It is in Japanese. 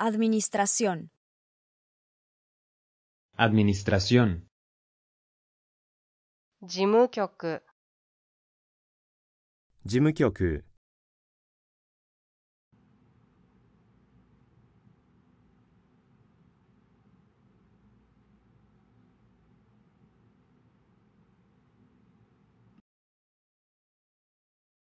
Administración. Administración. 事務局事務局